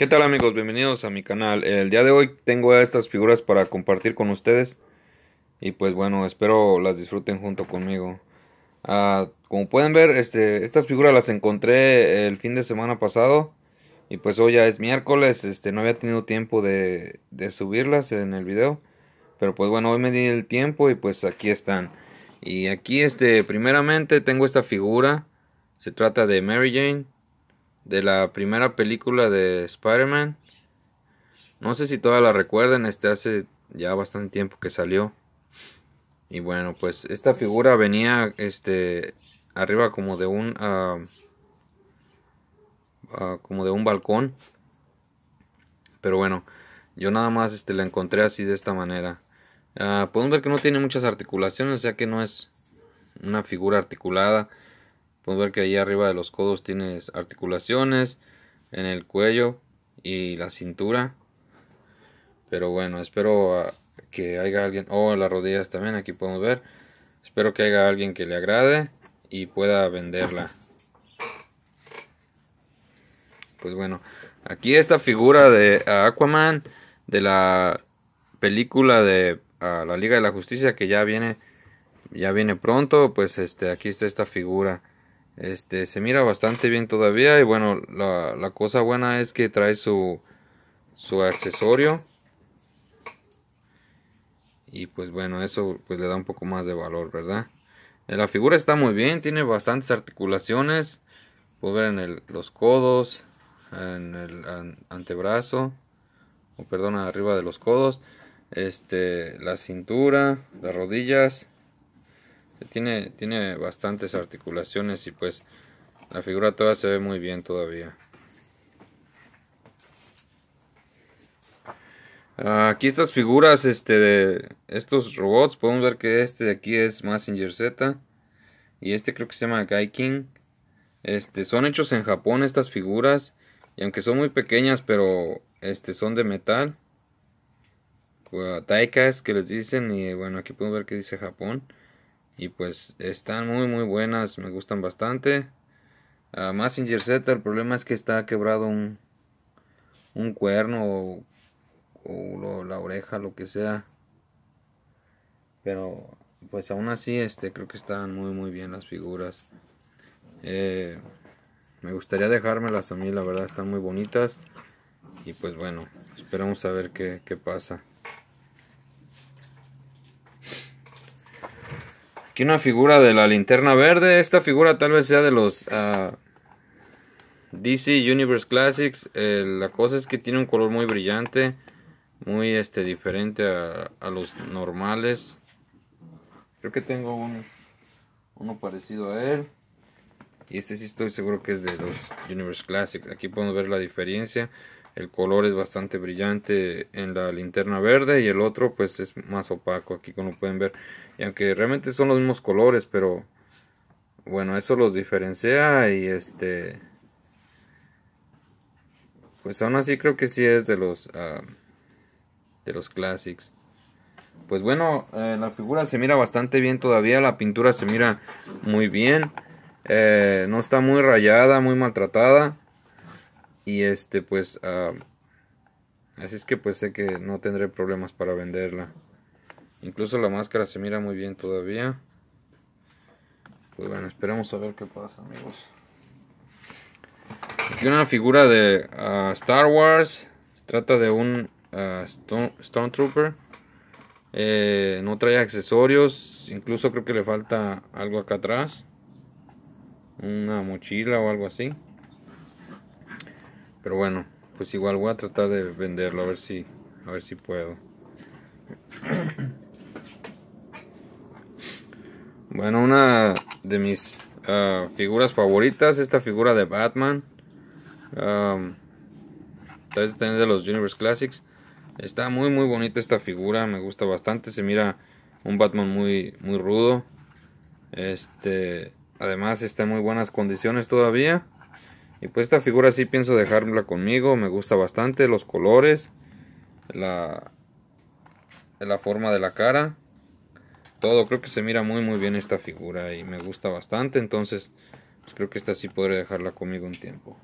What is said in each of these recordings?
¿Qué tal amigos? Bienvenidos a mi canal. El día de hoy tengo estas figuras para compartir con ustedes. Y pues bueno, espero las disfruten junto conmigo. Ah, como pueden ver, este, estas figuras las encontré el fin de semana pasado. Y pues hoy ya es miércoles, este, no había tenido tiempo de, de subirlas en el video. Pero pues bueno, hoy me di el tiempo y pues aquí están. Y aquí, este, primeramente tengo esta figura. Se trata de Mary Jane de la primera película de Spider-Man. No sé si todas la recuerden, este hace ya bastante tiempo que salió. Y bueno, pues esta figura venía este arriba como de un ah, ah, como de un balcón. Pero bueno, yo nada más este la encontré así de esta manera. Ah, podemos ver que no tiene muchas articulaciones, o sea que no es una figura articulada. Puedes ver que ahí arriba de los codos tienes articulaciones, en el cuello y la cintura. Pero bueno, espero ah, que haya alguien, o oh, las rodillas también, aquí podemos ver. Espero que haya alguien que le agrade y pueda venderla. Pues bueno, aquí esta figura de ah, Aquaman de la película de ah, la Liga de la Justicia que ya viene ya viene pronto, pues este aquí está esta figura. Este, se mira bastante bien todavía y bueno, la, cosa buena es que trae su, su accesorio. Y pues bueno, eso pues le da un poco más de valor, ¿verdad? Eh, la figura está muy bien, tiene bastantes articulaciones. pueden ver en los codos, en el antebrazo, o perdón, arriba de los codos, este, la cintura, las rodillas, tiene, tiene bastantes articulaciones y pues la figura toda se ve muy bien todavía. Aquí estas figuras este, de estos robots, podemos ver que este de aquí es Massinger Z y este creo que se llama Gaiking. Este, son hechos en Japón estas figuras y aunque son muy pequeñas pero este, son de metal. es que les dicen y bueno aquí podemos ver que dice Japón. Y pues están muy muy buenas, me gustan bastante. Ah, más sin Z, el problema es que está quebrado un, cuerno o, la oreja, lo que sea. Pero pues aún así este creo que están muy muy bien las figuras. Eh, me gustaría dejármelas a mí, la verdad están muy bonitas. Y pues bueno, esperamos a ver qué pasa. una figura de la linterna verde. Esta figura tal vez sea de los ah, DC Universe Classics. Eh, la cosa es que tiene un color muy brillante. Muy este, diferente a, los normales. Creo que tengo uno parecido a él. Y este sí estoy seguro que es de los Universe Classics. Aquí podemos ver la diferencia el color es bastante brillante en la linterna verde y el otro pues es más opaco aquí como pueden ver y aunque realmente son los mismos colores pero bueno eso los diferencia y este pues aún así creo que sí es de los ah, de los classics pues bueno eh, la figura se mira bastante bien todavía la pintura se mira muy bien eh, no está muy rayada muy maltratada y este pues... Ah, así es que pues sé que no tendré problemas para venderla. Incluso la máscara se mira muy bien todavía. Pues bueno, esperemos a ver qué pasa amigos. Aquí una figura de ah, Star Wars. Se trata de un ah, Stormtrooper Stone, eh, Trooper. no trae accesorios. Incluso creo que le falta algo acá atrás. Una mochila o algo así. Pero bueno, pues igual voy a tratar de venderlo a ver si a ver si puedo. Bueno, una de mis ah, figuras favoritas, esta figura de Batman. es de los Universe Classics. Está muy muy bonita esta figura, me gusta bastante. Se mira un Batman muy, muy rudo. Este, además está en muy buenas condiciones todavía. Y pues esta figura sí pienso dejarla conmigo, me gusta bastante los colores, la, forma de la cara, todo. Creo que se mira muy muy bien esta figura y me gusta bastante, entonces pues creo que esta sí podré dejarla conmigo un tiempo.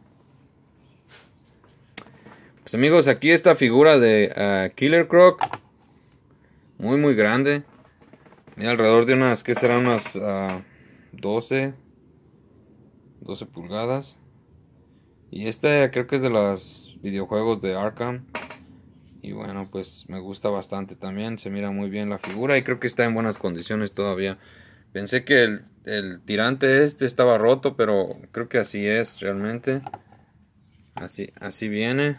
Pues amigos, aquí esta figura de eh, Killer Croc, muy muy grande. Mira, alrededor de unas, que serán unas 12, ah, 12 pulgadas. Y este creo que es de los videojuegos de Arkham. Y bueno, pues me gusta bastante también. Se mira muy bien la figura y creo que está en buenas condiciones todavía. Pensé que el, tirante este estaba roto, pero creo que así es realmente. Así, así viene.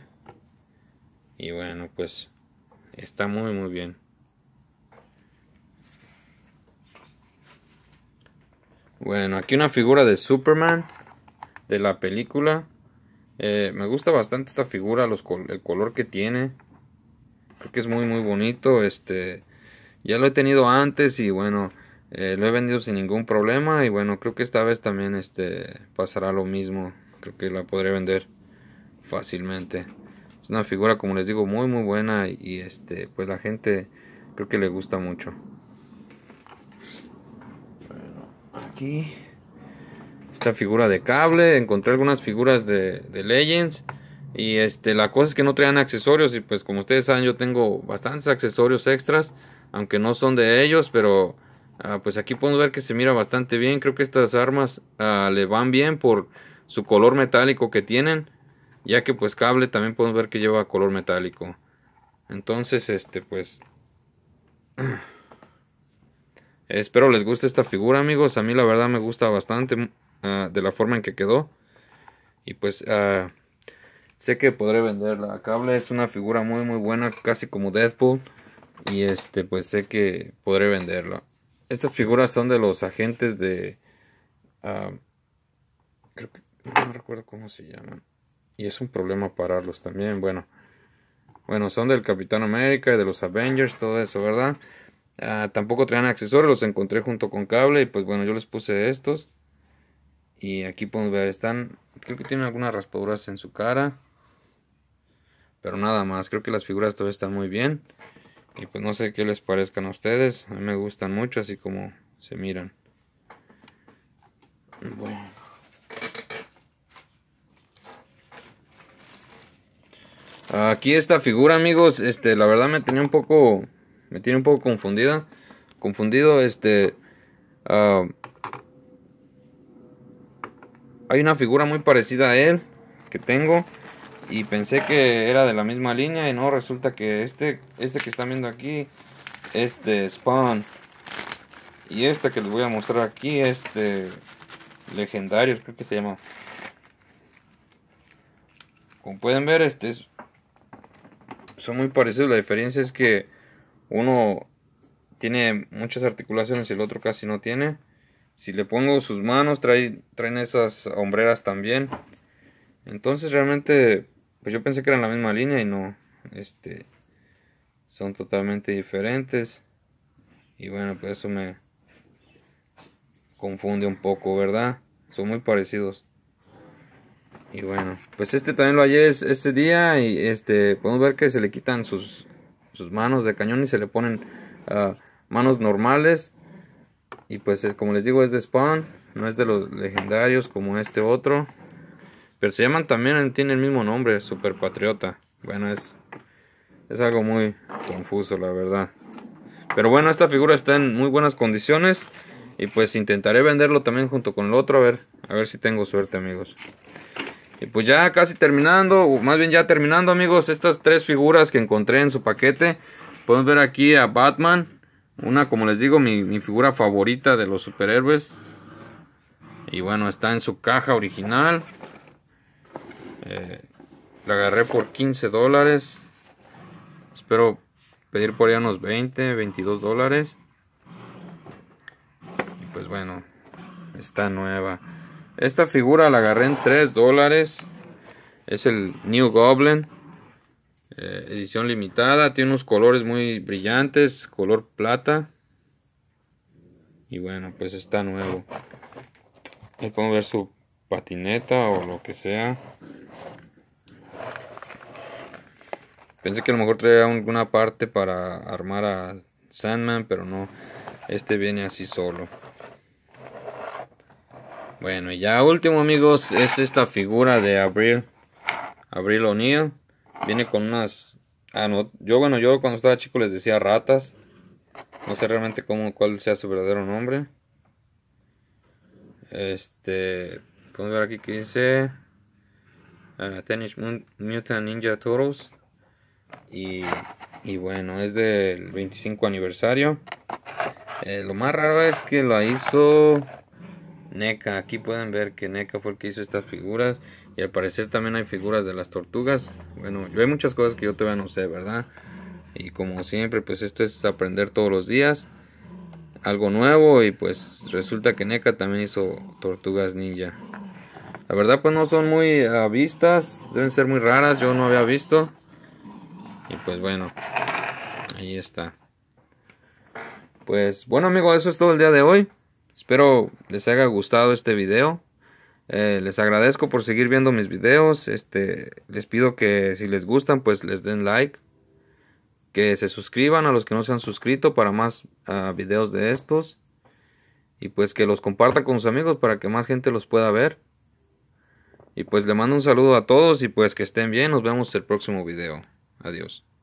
Y bueno, pues está muy muy bien. Bueno, aquí una figura de Superman de la película. Eh, me gusta bastante esta figura, el color que tiene. Creo que es muy muy bonito. Este, ya lo he tenido antes y bueno, eh, lo he vendido sin ningún problema. Y bueno, creo que esta vez también este, pasará lo mismo. Creo que la podré vender fácilmente. Es una figura, como les digo, muy muy buena y este, pues la gente creo que le gusta mucho. Bueno, aquí figura de cable, encontré algunas figuras de, Legends. Y este, la cosa es que no traían accesorios y pues como ustedes saben yo tengo bastantes accesorios extras, aunque no son de ellos, pero ah, pues aquí podemos ver que se mira bastante bien. Creo que estas armas ah, le van bien por su color metálico que tienen, ya que pues cable también podemos ver que lleva color metálico. Entonces, este pues... Espero les guste esta figura amigos, a mí la verdad me gusta bastante. Ah, de la forma en que quedó. Y pues ah, sé que podré venderla. Cable es una figura muy muy buena, casi como Deadpool. Y este pues sé que podré venderla. Estas figuras son de los agentes de... Ah, creo que, no recuerdo cómo se llaman. Y es un problema pararlos también. Bueno. Bueno, son del Capitán América y de los Avengers, todo eso, ¿verdad? tampoco traían accesorios, los encontré junto con cable y pues bueno, yo les puse estos. Y aquí podemos ver, están, creo que tiene algunas raspaduras en su cara. Pero nada más, creo que las figuras todavía están muy bien. Y pues no sé qué les parezcan a ustedes. A mí me gustan mucho así como se miran. Bueno. Aquí esta figura, amigos, este, la verdad me tenía un poco, me tiene un poco confundida, confundido, este, ah, hay una figura muy parecida a él que tengo y pensé que era de la misma línea y no, resulta que este, este que están viendo aquí es de Spawn. Y esta que les voy a mostrar aquí es de Legendarios, creo que se llama. Como pueden ver, este es, son muy parecidos. La diferencia es que uno tiene muchas articulaciones y el otro casi no tiene. Si le pongo sus manos, trae, traen esas hombreras también. Entonces realmente, pues yo pensé que eran la misma línea y no. Este, son totalmente diferentes. Y bueno, pues eso me confunde un poco, ¿verdad? Son muy parecidos. Y bueno, pues este también lo hallé este día y este podemos ver que se le quitan sus, sus manos de cañón y se le ponen ah, manos normales y pues es como les digo, es de spawn, no es de los legendarios como este otro. Pero se llaman también, tiene el mismo nombre, Super Patriota. Bueno, es, es algo muy confuso, la verdad. Pero bueno, esta figura está en muy buenas condiciones. Y pues intentaré venderlo también junto con el otro. A ver, a ver si tengo suerte, amigos. Y pues ya casi terminando, o más bien ya terminando, amigos, estas tres figuras que encontré en su paquete. Podemos ver aquí a Batman, una, como les digo, mi, figura favorita de los superhéroes. Y bueno, está en su caja original. Eh, la agarré por 15 dólares. Espero pedir por allá unos 20, 22 dólares. Y pues bueno, está nueva. Esta figura la agarré en 3 dólares. Es el New Goblin. Eh, edición limitada, tiene unos colores muy brillantes, color plata. Y bueno, pues está nuevo. Ahí podemos ver su patineta o lo que sea. Pensé que a lo mejor traía alguna parte para armar a Sandman, pero no. Este viene así solo. Bueno, y ya último amigos, es esta figura de Abril. Abril O'Neill. Viene con unas... Ah, no. Yo, bueno, yo cuando estaba chico les decía ratas. No sé realmente cómo, cuál sea su verdadero nombre. Este... Podemos ver aquí que dice... Uh, Mutant Ninja Turtles. Y, y bueno, es del 25 aniversario. Eh, lo más raro es que la hizo NECA. Aquí pueden ver que NECA fue el que hizo estas figuras. Y al parecer también hay figuras de las tortugas. Bueno, hay muchas cosas que yo todavía no sé, ¿verdad? Y como siempre, pues esto es aprender todos los días algo nuevo y pues resulta que NECA también hizo tortugas ninja. La verdad pues no son muy ah, vistas, deben ser muy raras, yo no había visto. Y pues bueno, ahí está. Pues bueno amigos, eso es todo el día de hoy. Espero les haya gustado este video. Eh, les agradezco por seguir viendo mis videos. Este, les pido que si les gustan, pues les den like. Que se suscriban a los que no se han suscrito para más ah, videos de estos. Y pues que los compartan con sus amigos para que más gente los pueda ver. Y pues le mando un saludo a todos y pues que estén bien. Nos vemos el próximo video. Adiós.